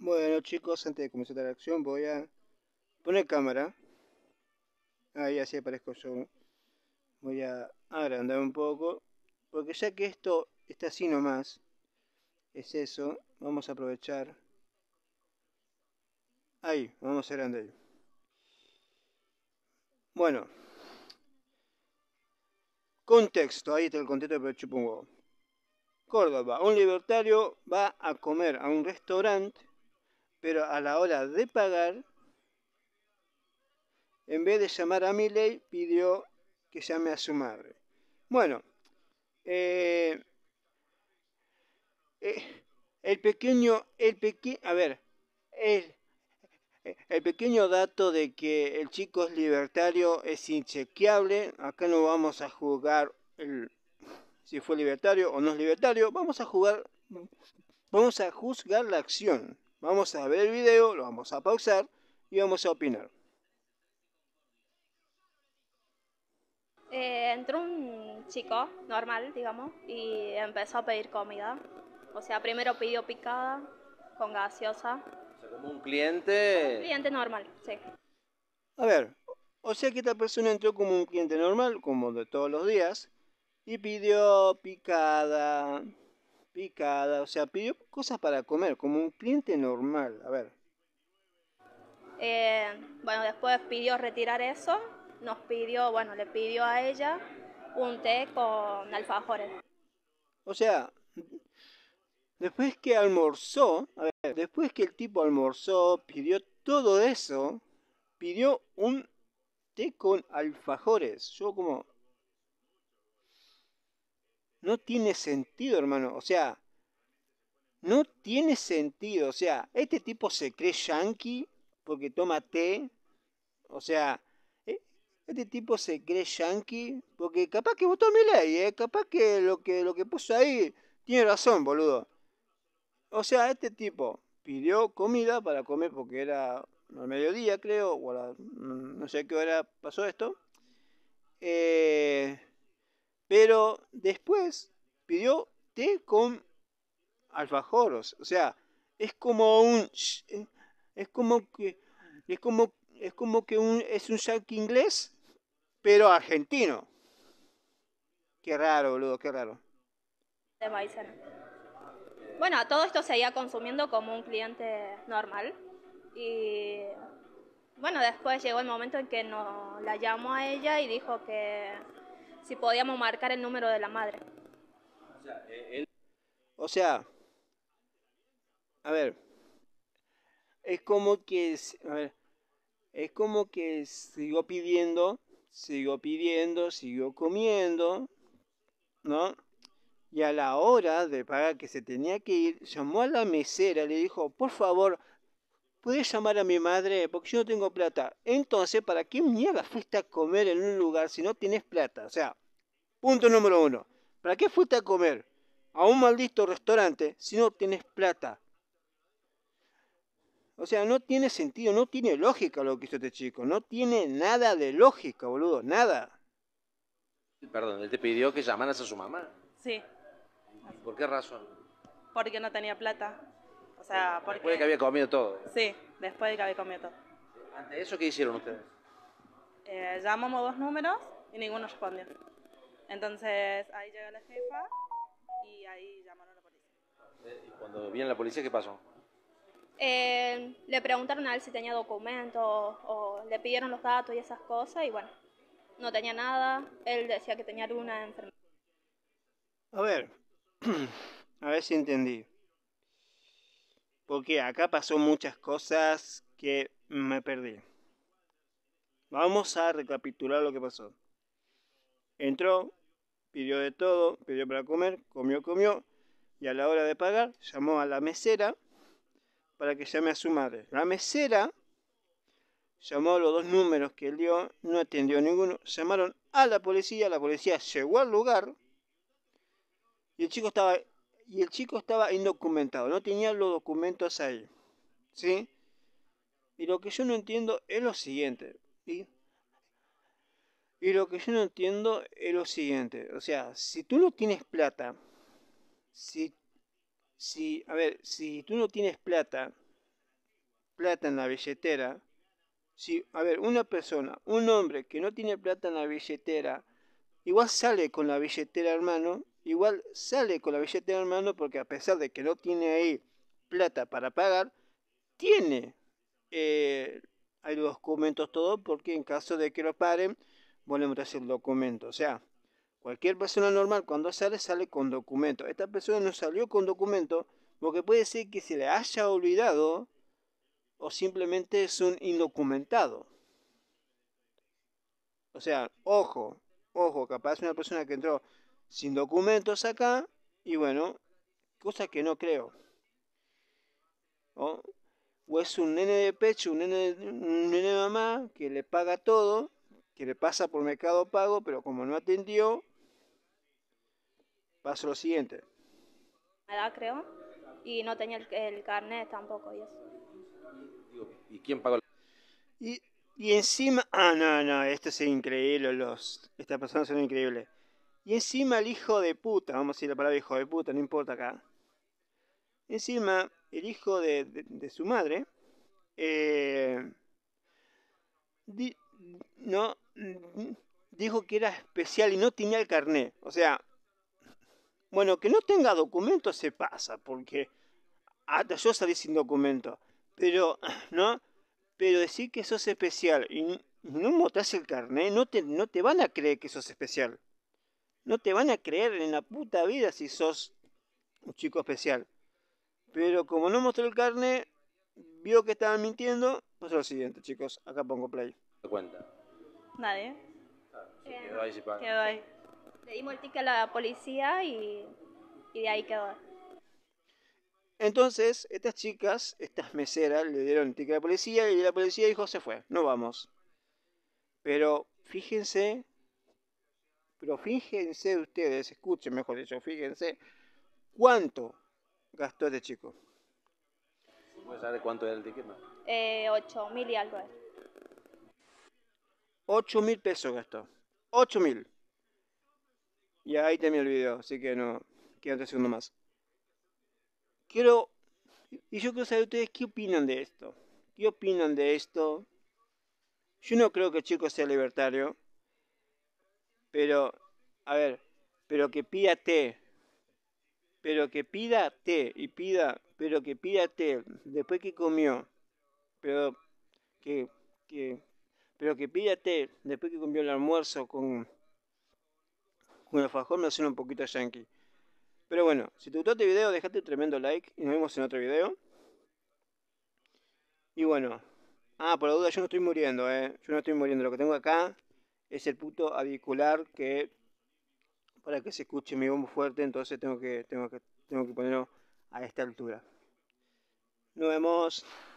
Bueno chicos, antes de comenzar la acción voy a poner cámara. Ahí así aparezco yo. Voy a agrandar un poco. Porque ya que esto está así nomás, es eso, vamos a aprovechar. Ahí, vamos a agrandar. Bueno. Contexto, ahí está el contexto, de chupongo. Córdoba, un libertario va a comer a un restaurante pero a la hora de pagar, en vez de llamar a ley, pidió que llame a su madre. Bueno, eh, eh, el pequeño, el peque, a ver, el, pequeño dato de que el chico es libertario es inchequeable. Acá no vamos a jugar si fue libertario o no es libertario. Vamos a jugar, vamos a juzgar la acción. Vamos a ver el video, lo vamos a pausar y vamos a opinar. Eh, entró un chico normal, digamos, y empezó a pedir comida. O sea, primero pidió picada con gaseosa. O sea, como un cliente. cliente normal, sí. A ver, o sea que esta persona entró como un cliente normal, como de todos los días, y pidió picada, picada, o sea, pidió cosas para comer, como un cliente normal. A ver. Eh, bueno, después pidió retirar eso, nos pidió, bueno, le pidió a ella un té con alfajores. O sea, después que almorzó, a ver, después que el tipo almorzó, pidió todo eso, pidió un té con alfajores. Yo como, no tiene sentido, hermano. O sea, no tiene sentido. O sea, este tipo se cree yankee porque toma té. O sea, eh, este tipo se cree yankee porque capaz que votó mi ley, ¿eh? capaz que lo, que lo que puso ahí tiene razón, boludo. O sea, este tipo pidió comida para comer porque era al mediodía, creo, o no sé qué hora pasó esto. Eh, pero después pidió té con alfajoros. O sea, es como un. Es como que. Es como, es como que un, es un jack inglés, pero argentino. Qué raro, boludo, qué raro. De Bueno, todo esto seguía consumiendo como un cliente normal. Y bueno, después llegó el momento en que no, la llamó a ella y dijo que si podíamos marcar el número de la madre. O sea, a ver, es como que, es como que siguió pidiendo, siguió pidiendo, siguió comiendo, ¿no? Y a la hora de pagar que se tenía que ir, llamó a la mesera, le dijo, por favor, ¿Puedes llamar a mi madre? Porque yo no tengo plata. Entonces, ¿para qué mierda fuiste a comer en un lugar si no tienes plata? O sea, punto número uno. ¿Para qué fuiste a comer a un maldito restaurante si no tienes plata? O sea, no tiene sentido, no tiene lógica lo que hizo este chico. No tiene nada de lógica, boludo, nada. Perdón, él te pidió que llamaras a su mamá. Sí. ¿Por qué razón? Porque no tenía plata. O sea, porque... Después de que había comido todo. Sí, después de que había comido todo. ¿Ante eso qué hicieron ustedes? Eh, llamamos dos números y ninguno respondió. Entonces ahí llegó la jefa y ahí llamaron a la policía. ¿Y cuando viene la policía qué pasó? Eh, le preguntaron a él si tenía documentos o, o le pidieron los datos y esas cosas y bueno, no tenía nada. Él decía que tenía alguna enfermedad. A ver, a ver si entendí porque acá pasó muchas cosas que me perdí. Vamos a recapitular lo que pasó. Entró, pidió de todo, pidió para comer, comió, comió, y a la hora de pagar llamó a la mesera para que llame a su madre. La mesera llamó a los dos números que dio, no atendió ninguno, llamaron a la policía, la policía llegó al lugar y el chico estaba y el chico estaba indocumentado, no tenía los documentos ahí. ¿Sí? Y lo que yo no entiendo es lo siguiente. ¿sí? Y lo que yo no entiendo es lo siguiente. O sea, si tú no tienes plata, si, si, a ver, si tú no tienes plata, plata en la billetera, si, a ver, una persona, un hombre que no tiene plata en la billetera, igual sale con la billetera, hermano, igual sale con la billete en mano porque a pesar de que no tiene ahí plata para pagar, tiene hay eh, los documentos todo porque en caso de que lo paren, volvemos a hacer el documento. O sea, cualquier persona normal cuando sale, sale con documento. Esta persona no salió con documento porque puede ser que se le haya olvidado o simplemente es un indocumentado. O sea, ojo, ojo, capaz una persona que entró sin documentos acá, y bueno, cosa que no creo. O es un nene de pecho, un nene, un nene de mamá que le paga todo, que le pasa por mercado pago, pero como no atendió, pasó lo siguiente. creo, y no tenía el, carnet tampoco. Y, quién pagó? Y, y encima, ah, no, no, esto es increíble, los, estas personas son increíbles y encima el hijo de puta, vamos a decir la palabra hijo de puta, no importa acá. Encima el hijo de, su madre, eh, no, dijo que era especial y no tenía el carné. O sea, bueno, que no tenga documento se pasa, porque hasta yo salí sin documento. Pero, ¿no? Pero decir que sos especial y no mostrás el carné, no te, no te van a creer que sos especial. No te van a creer en la puta vida si sos un chico especial. Pero como no mostró el carne, vio que estaban mintiendo, pasó lo siguiente, chicos. Acá pongo play. ¿Te cuenta? Nadie. ahí, quedó Le dimos el ticket a la policía y, y de ahí quedó. Entonces, estas chicas, estas meseras, le dieron el ticket a la policía y la policía dijo, se fue, no vamos. Pero fíjense pero fíjense ustedes, escuchen mejor dicho, fíjense cuánto gastó este chico. ¿Puedes saber cuánto era el ticket? No? Eh, mil y algo. 8 mil pesos gastó. 8.000. mil. Y ahí también el video, así que no, quedan 3 segundos más. Quiero, y yo quiero saber ustedes qué opinan de esto. ¿Qué opinan de esto? Yo no creo que el chico sea libertario. Pero, a ver, pero que pídate Pero que pida té y pida, pero que pida después que comió. Pero que, que pero que pida después que comió el almuerzo con con el fajón me suena un poquito yankee. Pero bueno, si te gustó este video, dejate un tremendo like y nos vemos en otro video. Y bueno, ah, por la duda yo no estoy muriendo, eh. Yo no estoy muriendo, lo que tengo acá es el punto avicular que para que se escuche mi bombo fuerte, entonces tengo que, tengo que, tengo que ponerlo a esta altura. Nos vemos.